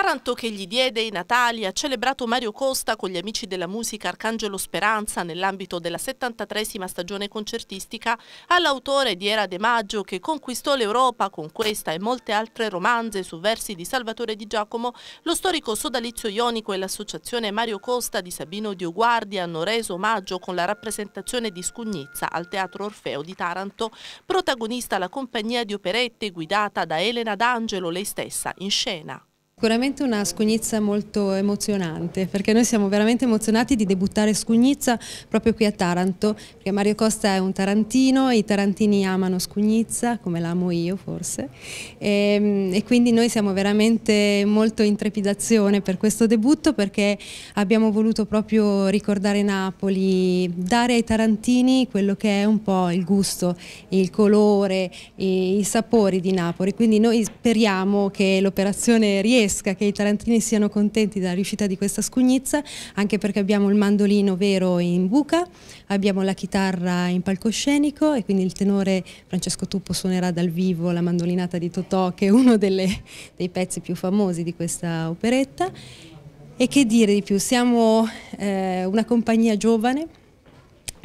Taranto che gli diede i Natali ha celebrato Mario Costa con gli amici della musica Arcangelo Speranza nell'ambito della 73esima stagione concertistica all'autore di Era De Maggio che conquistò l'Europa con questa e molte altre romanze su versi di Salvatore Di Giacomo, lo storico sodalizio ionico e l'associazione Mario Costa di Sabino Dioguardi hanno reso omaggio con la rappresentazione di Scugnizza al Teatro Orfeo di Taranto, protagonista la compagnia di operette guidata da Elena D'Angelo, lei stessa, in scena. Sicuramente una scugnizza molto emozionante, perché noi siamo veramente emozionati di debuttare scugnizza proprio qui a Taranto, perché Mario Costa è un tarantino, i tarantini amano scugnizza, come l'amo io forse, e, ehm, e, quindi noi siamo veramente molto in trepidazione per questo debutto, perché abbiamo voluto proprio ricordare Napoli, dare ai tarantini quello che è un po' il gusto, il colore, i, i sapori di Napoli, quindi noi speriamo che l'operazione riesca pazzesca che i tarantini siano contenti della riuscita di questa scugnizza, anche perché abbiamo il mandolino vero in buca, abbiamo la chitarra in palcoscenico e quindi il tenore Francesco Tuppo suonerà dal vivo la mandolinata di Totò, che è uno delle, dei pezzi più famosi di questa operetta. E che dire di più, siamo eh, una compagnia giovane,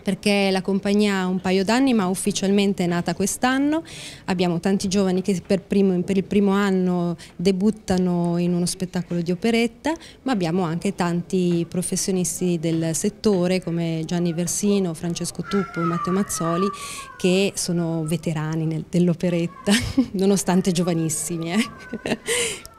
perché la compagnia ha un paio d'anni ma ufficialmente è nata quest'anno, abbiamo tanti giovani che per, primo, per, il primo anno debuttano in uno spettacolo di operetta ma abbiamo anche tanti professionisti del settore come Gianni Versino, Francesco Tuppo, Matteo Mazzoli che sono veterani dell'operetta nonostante giovanissimi. Eh.